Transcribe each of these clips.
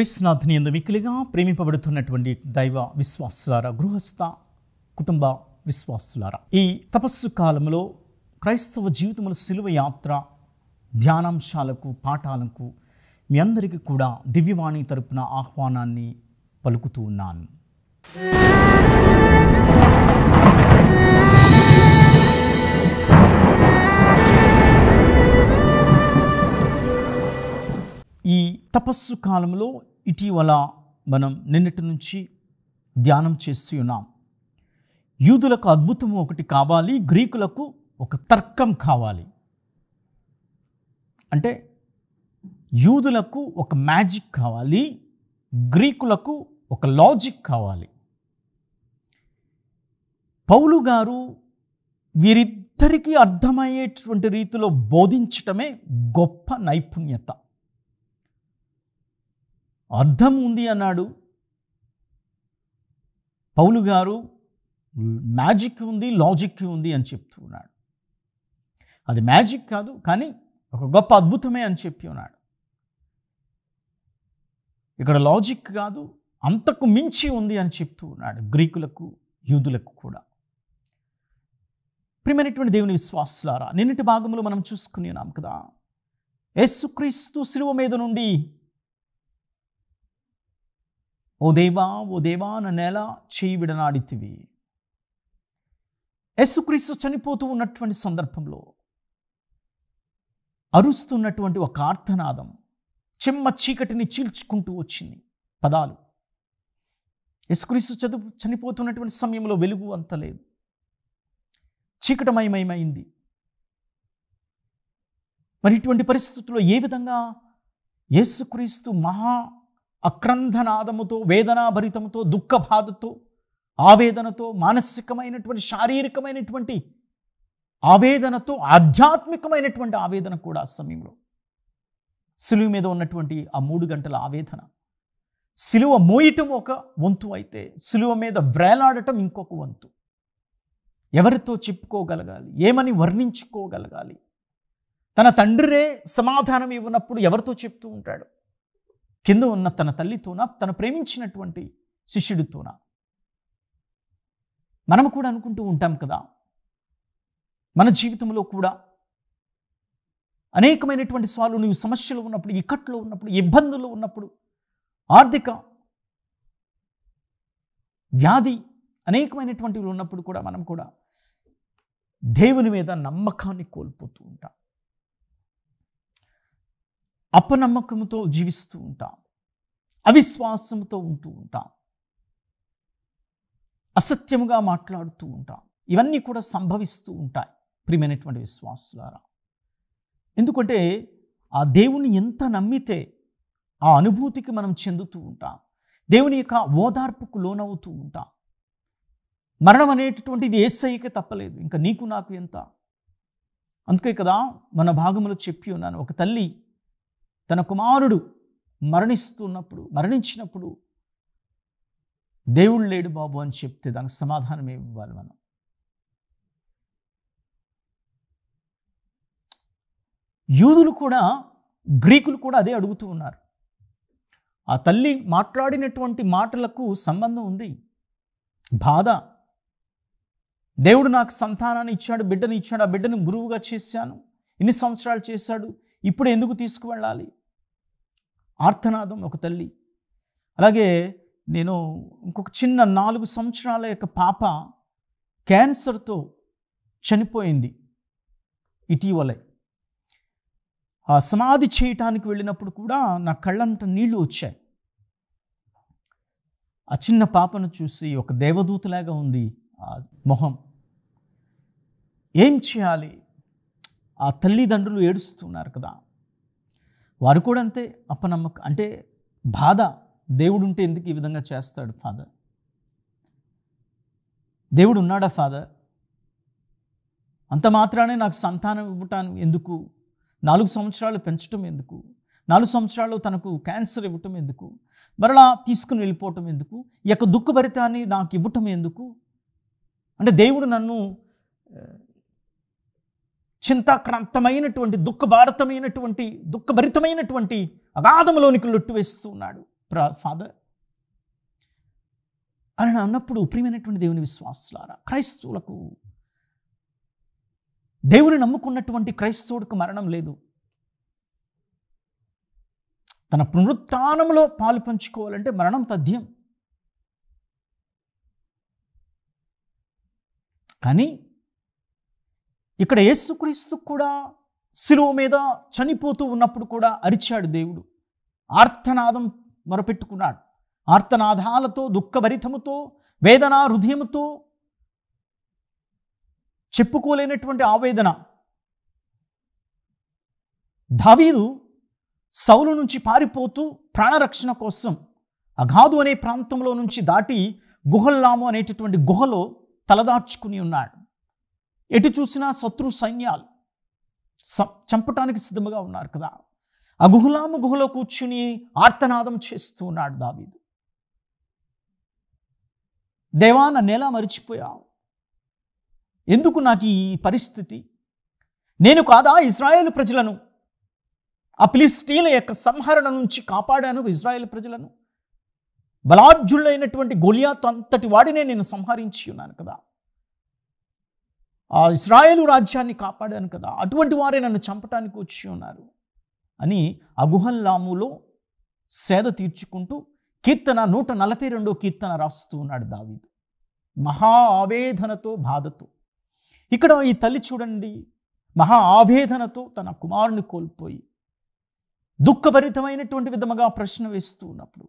క్రీస్తునాథుని ఎందు మిక్కిలిగా ప్రేమింపబడుతున్నటువంటి దైవ విశ్వాసులారా గృహస్థ కుటుంబ విశ్వాసులారా ఈ తపస్సు కాలంలో క్రైస్తవ జీవితంలో సిలువ యాత్ర ధ్యానాంశాలకు పాఠాలకు మీ అందరికీ కూడా దివ్యవాణి తరపున ఆహ్వానాన్ని పలుకుతూ ఉన్నాను ఈ తపస్సు కాలంలో ఇటీవల మనం నిన్నటి నుంచి ధ్యానం చేస్తూ ఉన్నాం యూదులకు అద్భుతం ఒకటి కావాలి గ్రీకులకు ఒక తర్కం కావాలి అంటే యూదులకు ఒక మ్యాజిక్ కావాలి గ్రీకులకు ఒక లాజిక్ కావాలి పౌలు గారు వీరిద్దరికీ అర్థమయ్యేటువంటి రీతిలో బోధించటమే గొప్ప నైపుణ్యత అర్థం ఉంది అన్నాడు పౌలు గారు మ్యాజిక్ ఉంది లాజిక్ ఉంది అని చెప్తూ ఉన్నాడు అది మ్యాజిక్ కాదు కానీ ఒక గొప్ప అద్భుతమే అని చెప్పి ఉన్నాడు ఇక్కడ లాజిక్ కాదు అంతకు మించి ఉంది అని చెప్తూ ఉన్నాడు గ్రీకులకు యూదులకు కూడా ప్రిమైనటువంటి దేవుని విశ్వాసులారా నిన్నటి భాగంలో మనం చూసుకునే ఉన్నాం కదా యేసుక్రీస్తు శిలువ మీద నుండి ఓ దేవా ఓ దేవాన నెల చేయి విడనాడితివి యేసుక్రీస్తు చనిపోతూ ఉన్నటువంటి సందర్భంలో అరుస్తున్నటువంటి ఒక ఆర్తనాదం చిమ్మ చీకటిని చీల్చుకుంటూ వచ్చింది పదాలు యేసుక్రీస్తు చదువు చనిపోతున్నటువంటి సమయంలో వెలుగు అంత లేదు చీకటమయమయమైంది మరి ఇటువంటి పరిస్థితుల్లో ఏ విధంగా యేసుక్రీస్తు మహా అక్రంధనాదముతో వేదనాభరితముతో దుఃఖ బాధతో ఆవేదనతో మానసికమైనటువంటి శారీరకమైనటువంటి ఆవేదనతో ఆధ్యాత్మికమైనటువంటి ఆవేదన కూడా ఆ సమయంలో సిలువ మీద ఉన్నటువంటి ఆ మూడు గంటల ఆవేదన సిలువ మోయటం ఒక వంతు అయితే సిలువ మీద వ్రేలాడటం ఇంకొక వంతు ఎవరితో చెప్పుకోగలగాలి ఏమని వర్ణించుకోగలగాలి తన తండ్రిరే సమాధానం ఇవ్వనప్పుడు ఎవరితో చెప్తూ ఉంటాడు కింద ఉన్న తన తల్లితోన తను ప్రేమించినటువంటి శిష్యుడితోన మనం కూడా అనుకుంటూ ఉంటాం కదా మన జీవితంలో కూడా అనేకమైనటువంటి సార్లు నువ్వు సమస్యలు ఉన్నప్పుడు ఇక్కట్లో ఉన్నప్పుడు ఇబ్బందులు ఉన్నప్పుడు ఆర్థిక వ్యాధి అనేకమైనటువంటివి ఉన్నప్పుడు కూడా మనం కూడా దేవుని మీద నమ్మకాన్ని కోల్పోతూ ఉంటాం అపనమ్మకంతో జీవిస్తూ ఉంటాం అవిశ్వాసంతో ఉంటూ ఉంటాం అసత్యముగా మాట్లాడుతూ ఉంటాం ఇవన్నీ కూడా సంభవిస్తూ ఉంటాయి ప్రియమైనటువంటి విశ్వాసులారా ఎందుకంటే ఆ దేవుని ఎంత నమ్మితే ఆ అనుభూతికి మనం చెందుతూ ఉంటాం దేవుని యొక్క ఓదార్పుకు లోనవుతూ ఉంటాం మరణం అనేటటువంటిది ఏసైకి తప్పలేదు ఇంకా నీకు నాకు ఎంత అందుకే కదా మన భాగంలో చెప్పి ఉన్నాను ఒక తల్లి తన కుమారుడు మరణిస్తున్నప్పుడు మరణించినప్పుడు దేవుడు లేడు బాబు అని చెప్తే దానికి సమాధానం ఇవ్వాలి మనం యూదులు కూడా గ్రీకులు కూడా అదే అడుగుతూ ఉన్నారు ఆ తల్లి మాట్లాడినటువంటి మాటలకు సంబంధం ఉంది బాధ దేవుడు నాకు సంతానాన్ని ఇచ్చాడు బిడ్డను ఇచ్చాడు ఆ బిడ్డను గురువుగా చేశాను ఇన్ని సంవత్సరాలు చేశాడు ఇప్పుడు ఎందుకు తీసుకువెళ్ళాలి ఆర్తనాదం ఒక తల్లి అలాగే నేను ఇంకొక చిన్న నాలుగు సంవత్సరాల యొక్క పాప క్యాన్సర్తో చనిపోయింది ఇటీవలే ఆ సమాధి చేయటానికి వెళ్ళినప్పుడు కూడా నా కళ్ళంత నీళ్లు వచ్చాయి ఆ చిన్న పాపను చూసి ఒక దేవదూతలాగా ఉంది ఆ మొహం ఏం చేయాలి ఆ తల్లిదండ్రులు ఏడుస్తున్నారు కదా వారు కూడా అంతే అప్పనమ్మకం అంటే బాధ దేవుడు ఉంటే ఎందుకు ఈ విధంగా చేస్తాడు ఫాదర్ దేవుడు ఉన్నాడా ఫాదర్ అంత మాత్రానే నాకు సంతానం ఇవ్వటం ఎందుకు నాలుగు సంవత్సరాలు పెంచటం ఎందుకు నాలుగు సంవత్సరాలు తనకు క్యాన్సర్ ఇవ్వటం ఎందుకు మరలా తీసుకుని వెళ్ళిపోవటం ఎందుకు ఈ యొక్క దుఃఖభరితాన్ని నాకు ఇవ్వటం ఎందుకు అంటే దేవుడు నన్ను చింతాక్రాంతమైనటువంటి దుఃఖభారతమైనటువంటి దుఃఖభరితమైనటువంటి అగాధంలోనికి లొట్టు వేస్తూ ఉన్నాడు ఫాదర్ అని అన్నప్పుడు ప్రియమైనటువంటి దేవుని విశ్వాసులారా క్రైస్తవులకు దేవుని నమ్ముకున్నటువంటి క్రైస్తవుడికి మరణం లేదు తన పునరుత్నంలో పాలు పంచుకోవాలంటే మరణం తథ్యం కానీ ఇక్కడ యేసుక్రీస్తు కూడా శిలువ మీద చనిపోతూ ఉన్నప్పుడు కూడా అరిచాడు దేవుడు ఆర్తనాదం మొరపెట్టుకున్నాడు ఆర్తనాదాలతో దుఃఖభరితముతో వేదన హృదయముతో చెప్పుకోలేనటువంటి ఆవేదన దావీదు సౌలు నుంచి పారిపోతూ ప్రాణరక్షణ కోసం అఘాదు అనే ప్రాంతంలో నుంచి దాటి గుహల్లాము అనేటటువంటి గుహలో తలదార్చుకుని ఉన్నాడు ఎటు చూసినా శత్రు సైన్యాలు చంపటానికి సిద్ధంగా ఉన్నారు కదా ఆ గుహలాము గుహలో కూర్చుని ఆర్తనాదం చేస్తూ ఉన్నాడు దావీదు దేవాన నెల మరిచిపోయావు ఎందుకు నాకు ఈ పరిస్థితి నేను కాదా ఇజ్రాయేల్ ప్రజలను ఆ ప్లిస్టీల యొక్క సంహరణ నుంచి కాపాడాను ఇజ్రాయేల్ ప్రజలను బలాఢ్యులైనటువంటి గొలియాతో అంతటి వాడినే నేను సంహరించి ఉన్నాను కదా ఆ ఇస్రాయేలు రాజ్యాన్ని కాపాడాను కదా అటువంటి వారే నన్ను చంపటానికి వచ్చి ఉన్నారు అని అగుహల్లాములో సేద తీర్చుకుంటూ కీర్తన నూట నలభై రెండో కీర్తన రాస్తూ ఉన్నాడు దావీదు మహా ఆవేదనతో బాధతో ఇక్కడ ఈ తల్లి చూడండి మహా ఆవేదనతో తన కుమారుని కోల్పోయి దుఃఖభరితమైనటువంటి విధముగా ప్రశ్న వేస్తూ ఉన్నప్పుడు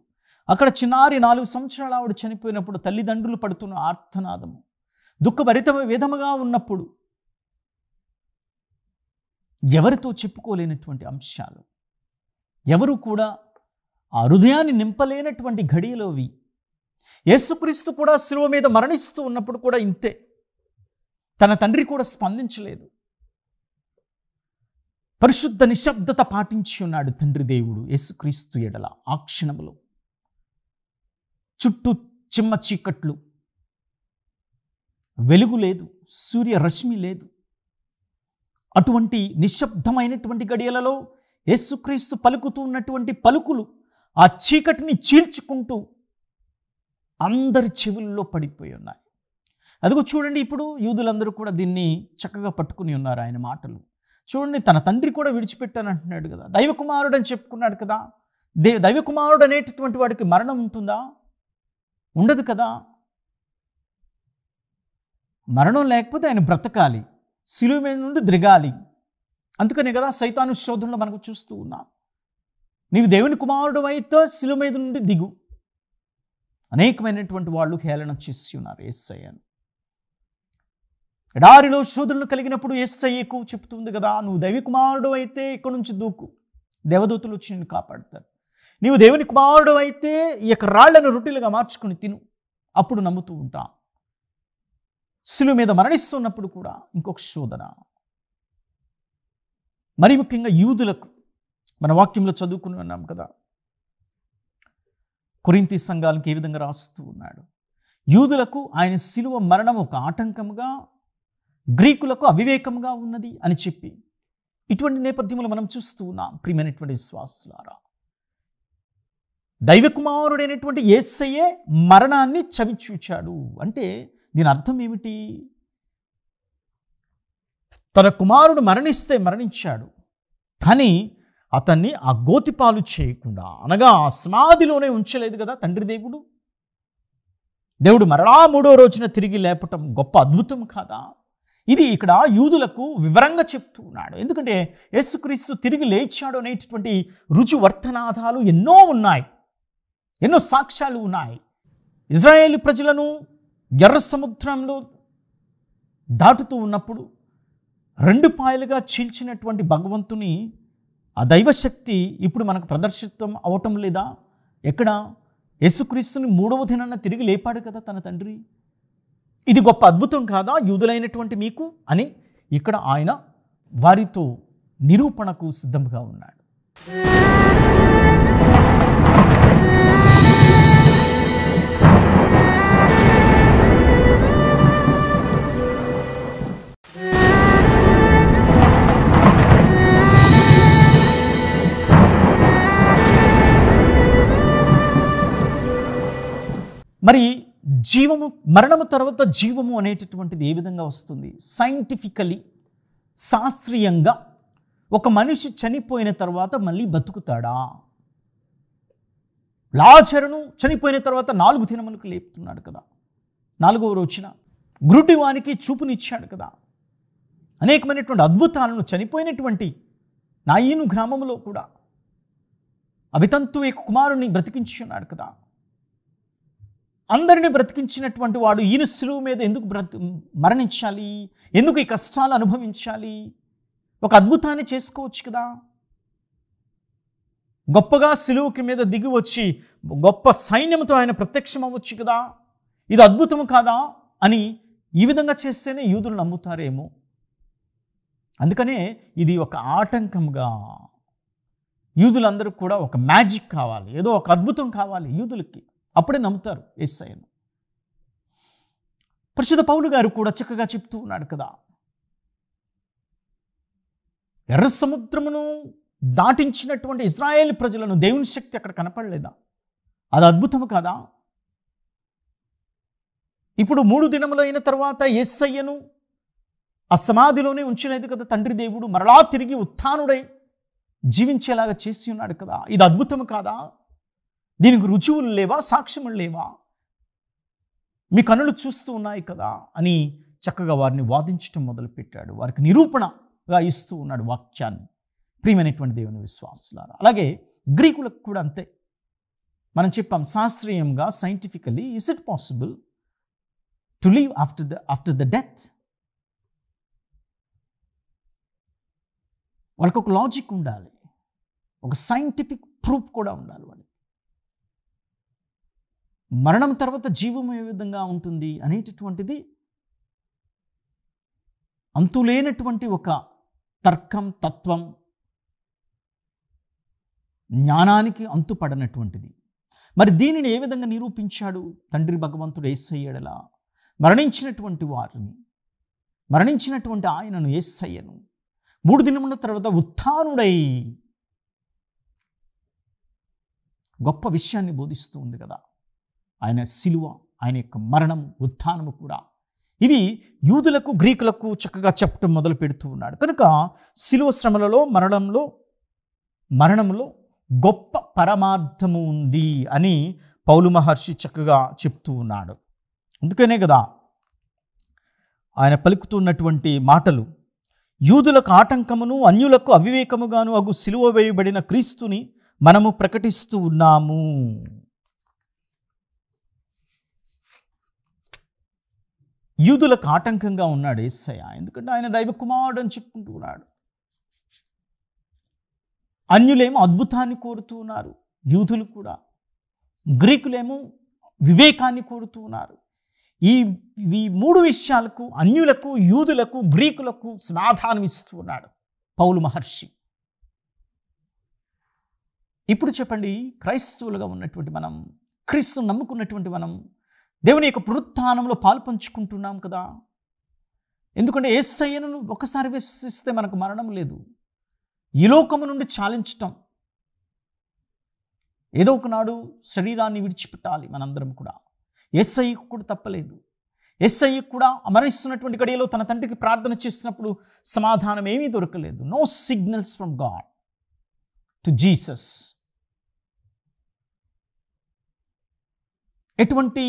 అక్కడ చిన్నారి నాలుగు సంవత్సరాల ఆవిడ చనిపోయినప్పుడు తల్లిదండ్రులు పడుతున్న ఆర్తనాదము దుఃఖభరిత విధముగా ఉన్నప్పుడు ఎవరితో చెప్పుకోలేనటువంటి అంశాలు ఎవరు కూడా ఆ హృదయాన్ని నింపలేనటువంటి ఘడియలోవి యేసుక్రీస్తు కూడా శిలువ మీద మరణిస్తూ ఉన్నప్పుడు కూడా ఇంతే తన తండ్రి కూడా స్పందించలేదు పరిశుద్ధ నిశ్శబ్దత పాటించి ఉన్నాడు తండ్రి దేవుడు యేసుక్రీస్తు ఎడల ఆ క్షణములో చుట్టూ చిమ్మ చీకట్లు వెలుగు లేదు సూర్యరశ్మి లేదు అటువంటి నిశ్శబ్దమైనటువంటి గడియలలో యేసుక్రీస్తు పలుకుతూ ఉన్నటువంటి పలుకులు ఆ చీకటిని చీల్చుకుంటూ అందరి చెవుల్లో పడిపోయి ఉన్నాయి అదిగో చూడండి ఇప్పుడు యూదులందరూ కూడా దీన్ని చక్కగా పట్టుకుని ఉన్నారు ఆయన మాటలు చూడండి తన తండ్రి కూడా విడిచిపెట్టాను అంటున్నాడు కదా దైవకుమారుడు అని చెప్పుకున్నాడు కదా దే దైవకుమారుడు అనేటటువంటి వాడికి మరణం ఉంటుందా ఉండదు కదా మరణం లేకపోతే ఆయన బ్రతకాలి సిలువ మీద నుండి దిగాలి అందుకనే కదా సైతాను శోధనలో మనకు చూస్తూ ఉన్నాం నీవు దేవుని కుమారుడు అయితే సిలువ మీద నుండి దిగు అనేకమైనటువంటి వాళ్ళు హేళన చేసి ఉన్నారు ఏసయ్యను ఎడారిలో శోధనలు కలిగినప్పుడు ఏసయ్యకు చెప్తుంది కదా నువ్వు దైవి కుమారుడు అయితే ఇక్కడ నుంచి దూకు దేవదూతులు వచ్చి నిన్ను కాపాడతారు నీవు దేవుని కుమారుడు అయితే ఈ యొక్క రాళ్లను రొట్టెలుగా మార్చుకుని తిను అప్పుడు నమ్ముతూ ఉంటాం శిలువ మీద మరణిస్తున్నప్పుడు కూడా ఇంకొక శోధన మరి ముఖ్యంగా యూదులకు మన వాక్యంలో చదువుకుని ఉన్నాం కదా కొరింతి సంఘాలకు ఏ విధంగా రాస్తూ ఉన్నాడు యూదులకు ఆయన శిలువ మరణం ఒక ఆటంకముగా గ్రీకులకు అవివేకంగా ఉన్నది అని చెప్పి ఇటువంటి నేపథ్యంలో మనం చూస్తూ ఉన్నాం ప్రియమైనటువంటి విశ్వాసులారా దైవకుమారుడైనటువంటి ఏసయ్యే మరణాన్ని చవిచూచాడు అంటే దీని అర్థం ఏమిటి తన కుమారుడు మరణిస్తే మరణించాడు కానీ అతన్ని ఆ గోతిపాలు చేయకుండా అనగా ఆ సమాధిలోనే ఉంచలేదు కదా తండ్రి దేవుడు దేవుడు మరలా మూడో రోజున తిరిగి లేపటం గొప్ప అద్భుతం కాదా ఇది ఇక్కడ యూదులకు వివరంగా చెప్తూ ఉన్నాడు ఎందుకంటే యేసుక్రీస్తు తిరిగి లేచాడు అనేటటువంటి రుజువర్తనాధాలు ఎన్నో ఉన్నాయి ఎన్నో సాక్ష్యాలు ఉన్నాయి ఇజ్రాయేల్ ప్రజలను ఎర్ర సముద్రంలో దాటుతూ ఉన్నప్పుడు రెండు పాయలుగా చీల్చినటువంటి భగవంతుని ఆ దైవశక్తి ఇప్పుడు మనకు ప్రదర్శితం అవటం లేదా ఎక్కడ యేసుక్రీస్తుని మూడవ దినాన తిరిగి లేపాడు కదా తన తండ్రి ఇది గొప్ప అద్భుతం కాదా యూదులైనటువంటి మీకు అని ఇక్కడ ఆయన వారితో నిరూపణకు సిద్ధంగా ఉన్నాడు మరి జీవము మరణము తర్వాత జీవము అనేటటువంటిది ఏ విధంగా వస్తుంది సైంటిఫికలీ శాస్త్రీయంగా ఒక మనిషి చనిపోయిన తర్వాత మళ్ళీ బతుకుతాడా లాచరణు చనిపోయిన తర్వాత నాలుగు దినములకు లేపుతున్నాడు కదా నాలుగవ రోజున గురుడి వానికి చూపునిచ్చాడు కదా అనేకమైనటువంటి అద్భుతాలను చనిపోయినటువంటి నాయీను గ్రామంలో కూడా అవితంతు కుమారుణ్ణి బ్రతికించి బ్రతికించున్నాడు కదా అందరినీ బ్రతికించినటువంటి వాడు ఈయన సులువు మీద ఎందుకు బ్రతి మరణించాలి ఎందుకు ఈ కష్టాలు అనుభవించాలి ఒక అద్భుతాన్ని చేసుకోవచ్చు కదా గొప్పగా శిలువుకి మీద దిగి వచ్చి గొప్ప సైన్యంతో ఆయన ప్రత్యక్షం అవ్వచ్చు కదా ఇది అద్భుతము కాదా అని ఈ విధంగా చేస్తేనే యూదులు నమ్ముతారేమో అందుకనే ఇది ఒక ఆటంకంగా యూదులందరూ కూడా ఒక మ్యాజిక్ కావాలి ఏదో ఒక అద్భుతం కావాలి యూదులకి అప్పుడే నమ్ముతారు ఏసయ్యను పరిశుద్ధ పౌలు గారు కూడా చక్కగా చెప్తూ ఉన్నాడు కదా ఎర్ర సముద్రమును దాటించినటువంటి ఇజ్రాయేల్ ప్రజలను దేవుని శక్తి అక్కడ కనపడలేదా అది అద్భుతం కాదా ఇప్పుడు మూడు దినములు అయిన తర్వాత అయ్యను ఆ సమాధిలోనే ఉంచలేదు కదా తండ్రి దేవుడు మరలా తిరిగి ఉత్థానుడై జీవించేలాగా చేసి ఉన్నాడు కదా ఇది అద్భుతం కాదా దీనికి రుజువులు లేవా సాక్ష్యములు లేవా మీ కనులు చూస్తూ ఉన్నాయి కదా అని చక్కగా వారిని వాదించటం మొదలుపెట్టాడు వారికి నిరూపణగా ఇస్తూ ఉన్నాడు వాక్యాన్ని ప్రియమైనటువంటి దేవుని విశ్వాసులారా అలాగే గ్రీకులకు కూడా అంతే మనం చెప్పాం శాస్త్రీయంగా scientifically is it possible to leave after the after the death వాళ్ళకి ఒక లాజిక్ ఉండాలి ఒక సైంటిఫిక్ ప్రూఫ్ కూడా ఉండాలి వాళ్ళకి మరణం తర్వాత జీవం ఏ విధంగా ఉంటుంది అనేటటువంటిది అంతులేనటువంటి ఒక తర్కం తత్వం జ్ఞానానికి అంతుపడనటువంటిది మరి దీనిని ఏ విధంగా నిరూపించాడు తండ్రి భగవంతుడు ఏసయ్యడలా మరణించినటువంటి వారిని మరణించినటువంటి ఆయనను ఏసయ్యను మూడు దినముల తర్వాత ఉత్థానుడై గొప్ప విషయాన్ని బోధిస్తూ ఉంది కదా ఆయన సిలువ ఆయన యొక్క మరణము ఉత్థానము కూడా ఇవి యూదులకు గ్రీకులకు చక్కగా చెప్పటం మొదలు పెడుతూ ఉన్నాడు కనుక సిలువ శ్రమలలో మరణంలో మరణంలో గొప్ప పరమార్థము ఉంది అని పౌలు మహర్షి చక్కగా చెప్తూ ఉన్నాడు అందుకనే కదా ఆయన పలుకుతున్నటువంటి మాటలు యూదులకు ఆటంకమును అన్యులకు అవివేకముగాను అగు సిలువ వేయబడిన క్రీస్తుని మనము ప్రకటిస్తూ ఉన్నాము యూదులకు ఆటంకంగా ఉన్నాడు ఏసయ్య ఎందుకంటే ఆయన దైవ కుమారుడు అని చెప్పుకుంటున్నాడు అన్యులేమో అద్భుతాన్ని కోరుతూ ఉన్నారు యూదులు కూడా గ్రీకులేమో వివేకాన్ని కోరుతూ ఉన్నారు ఈ ఈ మూడు విషయాలకు అన్యులకు యూదులకు గ్రీకులకు సమాధానం ఇస్తూ ఉన్నాడు పౌలు మహర్షి ఇప్పుడు చెప్పండి క్రైస్తవులుగా ఉన్నటువంటి మనం క్రీస్తు నమ్ముకున్నటువంటి మనం దేవుని యొక్క పునరుత్నంలో పాలు పంచుకుంటున్నాం కదా ఎందుకంటే సయ్యను ఒకసారి విశ్వసిస్తే మనకు మరణం లేదు ఈ లోకము నుండి చాలించటం ఏదో ఒకనాడు శరీరాన్ని విడిచిపెట్టాలి మనందరం కూడా ఎస్ఐకు కూడా తప్పలేదు ఎస్ఐ కూడా అమరిస్తున్నటువంటి గడియలో తన తండ్రికి ప్రార్థన చేసినప్పుడు సమాధానం ఏమీ దొరకలేదు no signals from God to Jesus ఎటువంటి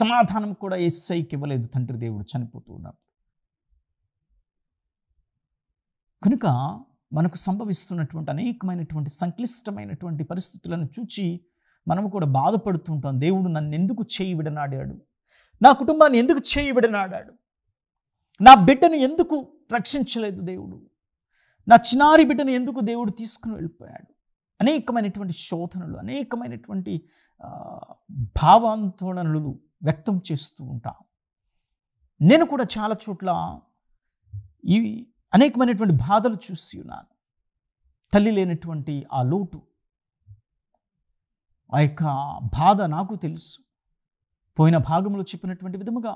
సమాధానం కూడా ఎస్ఐకి ఇవ్వలేదు తండ్రి దేవుడు చనిపోతూ ఉన్నప్పుడు కనుక మనకు సంభవిస్తున్నటువంటి అనేకమైనటువంటి సంక్లిష్టమైనటువంటి పరిస్థితులను చూచి మనము కూడా బాధపడుతుంటాం దేవుడు నన్ను ఎందుకు చేయి విడనాడాడు నా కుటుంబాన్ని ఎందుకు చేయి విడనాడాడు నా బిడ్డను ఎందుకు రక్షించలేదు దేవుడు నా చిన్నారి బిడ్డను ఎందుకు దేవుడు తీసుకుని వెళ్ళిపోయాడు అనేకమైనటువంటి శోధనలు అనేకమైనటువంటి భావాంతోళనలు వ్యక్తం చేస్తూ ఉంటాం నేను కూడా చాలా చోట్ల ఈ అనేకమైనటువంటి బాధలు చూసి ఉన్నాను తల్లి లేనటువంటి ఆ లోటు ఆ యొక్క బాధ నాకు తెలుసు పోయిన భాగంలో చెప్పినటువంటి విధముగా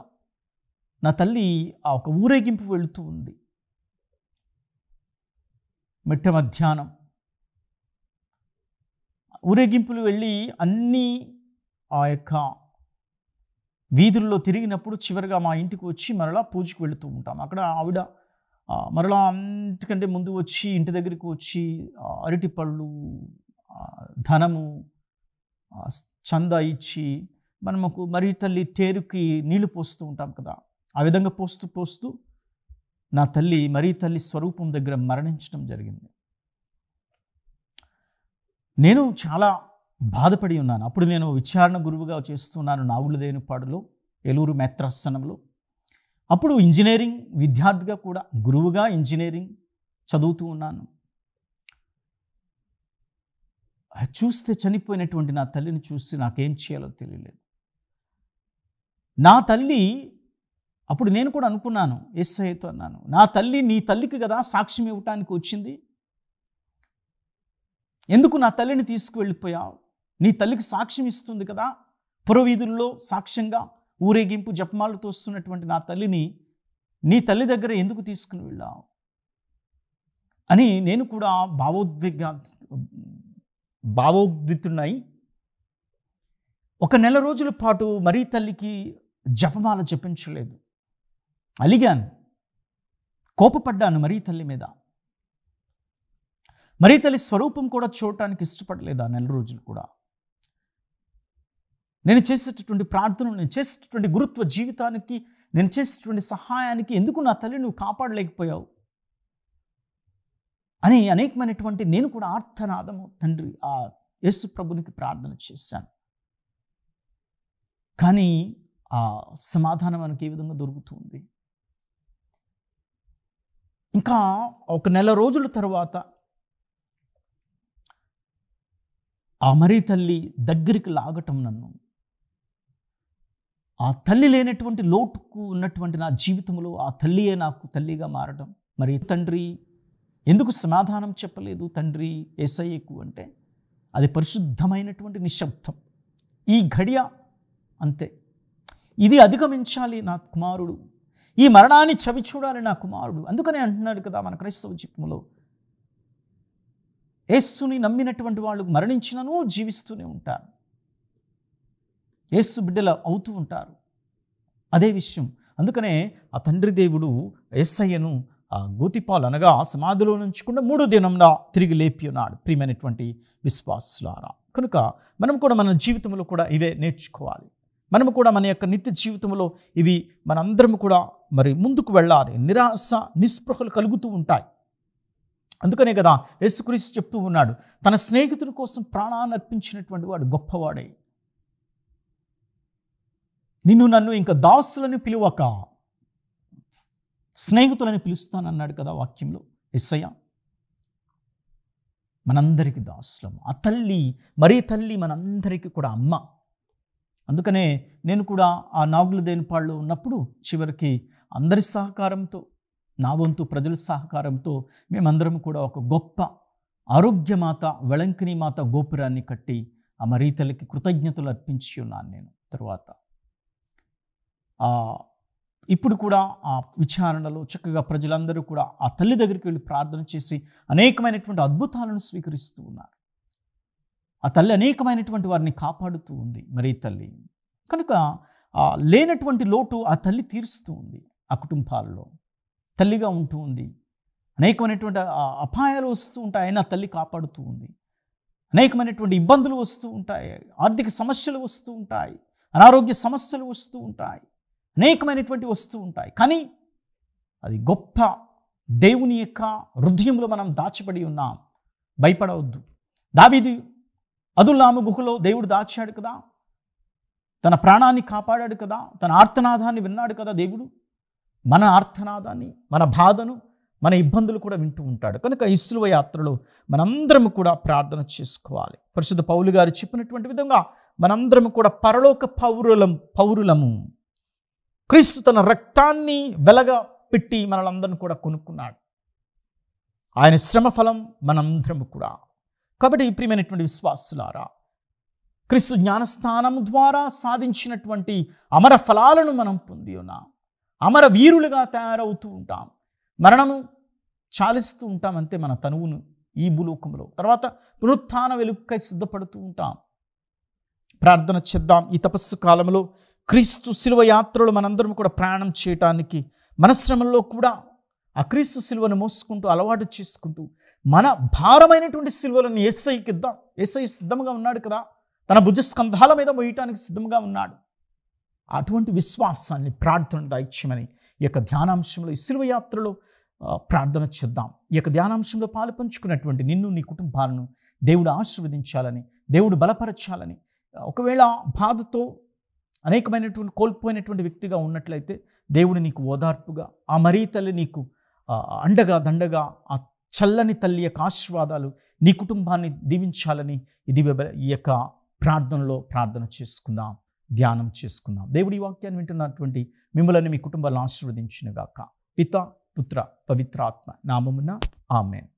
నా తల్లి ఆ ఒక ఊరేగింపు వెళుతూ ఉంది మిట్ట మధ్యాహ్నం ఊరేగింపులు వెళ్ళి అన్నీ ఆ యొక్క వీధుల్లో తిరిగినప్పుడు చివరిగా మా ఇంటికి వచ్చి మరలా పూజకు వెళుతూ ఉంటాం అక్కడ ఆవిడ మరలా అంతకంటే ముందు వచ్చి ఇంటి దగ్గరికి వచ్చి అరటి పళ్ళు ధనము చందా ఇచ్చి మనముకు మరి తల్లి టేరుకి నీళ్లు పోస్తూ ఉంటాం కదా ఆ విధంగా పోస్తూ పోస్తూ నా తల్లి మరీ తల్లి స్వరూపం దగ్గర మరణించడం జరిగింది నేను చాలా బాధపడి ఉన్నాను అప్పుడు నేను విచారణ గురువుగా చేస్తున్నాను పాడులో ఏలూరు మేత్రాసనంలో అప్పుడు ఇంజనీరింగ్ విద్యార్థిగా కూడా గురువుగా ఇంజనీరింగ్ చదువుతూ ఉన్నాను చూస్తే చనిపోయినటువంటి నా తల్లిని చూసి నాకేం చేయాలో తెలియలేదు నా తల్లి అప్పుడు నేను కూడా అనుకున్నాను ఎస్ఐతో అన్నాను నా తల్లి నీ తల్లికి కదా సాక్ష్యం ఇవ్వటానికి వచ్చింది ఎందుకు నా తల్లిని తీసుకువెళ్ళిపోయావు నీ తల్లికి సాక్ష్యం ఇస్తుంది కదా పురవీధుల్లో సాక్ష్యంగా ఊరేగింపు జపమాలు తోస్తున్నటువంటి నా తల్లిని నీ తల్లి దగ్గర ఎందుకు తీసుకుని వెళ్ళావు అని నేను కూడా భావోద్వేగ భావోద్వితున్నాయి ఒక నెల రోజుల పాటు మరీ తల్లికి జపమాల జపించలేదు అలిగాను కోపపడ్డాను మరీ తల్లి మీద మరీ తల్లి స్వరూపం కూడా చూడటానికి ఇష్టపడలేదు ఆ నెల రోజులు కూడా నేను చేసేటటువంటి ప్రార్థనలు నేను చేసేటటువంటి గురుత్వ జీవితానికి నేను చేసేటువంటి సహాయానికి ఎందుకు నా తల్లి నువ్వు కాపాడలేకపోయావు అని అనేకమైనటువంటి నేను కూడా ఆర్థనాదము తండ్రి ఆ యేసు ప్రభునికి ప్రార్థన చేశాను కానీ ఆ సమాధానం మనకి ఏ విధంగా దొరుకుతుంది ఇంకా ఒక నెల రోజుల తర్వాత ఆ మరీ తల్లి దగ్గరికి లాగటం నన్ను ఆ తల్లి లేనటువంటి లోటుకు ఉన్నటువంటి నా జీవితంలో ఆ తల్లియే నాకు తల్లిగా మారడం మరి తండ్రి ఎందుకు సమాధానం చెప్పలేదు తండ్రి ఎస్ఐకు అంటే అది పరిశుద్ధమైనటువంటి నిశ్శబ్దం ఈ ఘడియ అంతే ఇది అధిగమించాలి నా కుమారుడు ఈ మరణాన్ని చవి చూడాలి నా కుమారుడు అందుకనే అంటున్నాడు కదా మన క్రైస్తవ జీవితంలో యేస్సుని నమ్మినటువంటి వాళ్ళు మరణించినను జీవిస్తూనే ఉంటారు యేసు బిడ్డలు అవుతూ ఉంటారు అదే విషయం అందుకనే ఆ తండ్రి దేవుడు ఎస్ఐను ఆ గోతిపాలు అనగా సమాధిలో నుంచకుండా మూడో దినంలో తిరిగి లేపి ఉన్నాడు ప్రియమైనటువంటి విశ్వాసులారా కనుక మనం కూడా మన జీవితంలో కూడా ఇవే నేర్చుకోవాలి మనము కూడా మన యొక్క నిత్య జీవితంలో ఇవి మనందరం కూడా మరి ముందుకు వెళ్ళాలి నిరాశ నిస్పృహలు కలుగుతూ ఉంటాయి అందుకనే కదా యేసుక్రీస్తు చెప్తూ ఉన్నాడు తన స్నేహితుడి కోసం ప్రాణాన్ని అర్పించినటువంటి వాడు గొప్పవాడై నిన్ను నన్ను ఇంకా దాసులను పిలువక స్నేహితులను పిలుస్తానన్నాడు కదా వాక్యంలో ఎస్సయ్య మనందరికీ దాసులం ఆ తల్లి మరీ తల్లి మనందరికీ కూడా అమ్మ అందుకనే నేను కూడా ఆ నాగుల దేనిపాళ్ళు ఉన్నప్పుడు చివరికి అందరి సహకారంతో నా వంతు ప్రజల సహకారంతో మేమందరం కూడా ఒక గొప్ప ఆరోగ్యమాత వెళంకిని మాత గోపురాన్ని కట్టి ఆ మరీ తల్లికి కృతజ్ఞతలు అర్పించి ఉన్నాను నేను తర్వాత ఇప్పుడు కూడా ఆ విచారణలో చక్కగా ప్రజలందరూ కూడా ఆ తల్లి దగ్గరికి వెళ్ళి ప్రార్థన చేసి అనేకమైనటువంటి అద్భుతాలను స్వీకరిస్తూ ఉన్నారు ఆ తల్లి అనేకమైనటువంటి వారిని కాపాడుతూ ఉంది మరి తల్లి కనుక లేనటువంటి లోటు ఆ తల్లి తీరుస్తూ ఉంది ఆ కుటుంబాల్లో తల్లిగా ఉంటూ ఉంది అనేకమైనటువంటి అపాయాలు వస్తూ ఉంటాయి ఆ తల్లి కాపాడుతూ ఉంది అనేకమైనటువంటి ఇబ్బందులు వస్తూ ఉంటాయి ఆర్థిక సమస్యలు వస్తూ ఉంటాయి అనారోగ్య సమస్యలు వస్తూ ఉంటాయి అనేకమైనటువంటి వస్తూ ఉంటాయి కానీ అది గొప్ప దేవుని యొక్క హృదయంలో మనం దాచిపడి ఉన్నాం భయపడవద్దు దావీది అదుల్లాము గుహలో దేవుడు దాచాడు కదా తన ప్రాణాన్ని కాపాడాడు కదా తన ఆర్తనాదాన్ని విన్నాడు కదా దేవుడు మన ఆర్తనాదాన్ని మన బాధను మన ఇబ్బందులు కూడా వింటూ ఉంటాడు కనుక ఇస్లువ యాత్రలో మనందరం కూడా ప్రార్థన చేసుకోవాలి పరిశుద్ధ పౌలు గారు చెప్పినటువంటి విధంగా మనందరం కూడా పరలోక పౌరులం పౌరులము క్రీస్తు తన రక్తాన్ని వెలగ పెట్టి మనలందరిని కూడా కొనుక్కున్నాడు ఆయన శ్రమ ఫలం మనందరము కూడా కాబట్టి ప్రియమైనటువంటి విశ్వాసులారా క్రీస్తు జ్ఞానస్థానం ద్వారా సాధించినటువంటి అమర ఫలాలను మనం పొంది ఉన్నాం అమర వీరులుగా తయారవుతూ ఉంటాం మరణము చాలిస్తూ ఉంటాం అంతే మన తనువును ఈ భూలోకంలో తర్వాత పునరుత్న వెలుక్కై సిద్ధపడుతూ ఉంటాం ప్రార్థన చేద్దాం ఈ తపస్సు కాలంలో క్రీస్తు శిలువ యాత్రలు మనందరం కూడా ప్రయాణం చేయటానికి మన శ్రమంలో కూడా ఆ క్రీస్తు శిలువను మోసుకుంటూ అలవాటు చేసుకుంటూ మన భారమైనటువంటి శిలువలను ఎస్ఐకి ఇద్దాం ఎస్ఐ సిద్ధంగా ఉన్నాడు కదా తన స్కంధాల మీద మోయటానికి సిద్ధంగా ఉన్నాడు అటువంటి విశ్వాసాన్ని ప్రార్థన దాయిత్యమని ఈ యొక్క ధ్యానాంశంలో ఈ శిలువ యాత్రలో ప్రార్థన చేద్దాం ఈ యొక్క ధ్యానాంశంలో పాలు పంచుకున్నటువంటి నిన్ను నీ కుటుంబాలను దేవుడు ఆశీర్వదించాలని దేవుడు బలపరచాలని ఒకవేళ బాధతో అనేకమైనటువంటి కోల్పోయినటువంటి వ్యక్తిగా ఉన్నట్లయితే దేవుడు నీకు ఓదార్పుగా ఆ మరీ తల్లి నీకు అండగా దండగా ఆ చల్లని తల్లి యొక్క ఆశీర్వాదాలు నీ కుటుంబాన్ని దీవించాలని ఇది ఈ యొక్క ప్రార్థనలో ప్రార్థన చేసుకుందాం ధ్యానం చేసుకుందాం దేవుడి వాక్యాన్ని వింటున్నటువంటి మిమ్మల్ని మీ కుటుంబాలను గాక పిత పుత్ర పవిత్రాత్మ నామమున ఆమెన్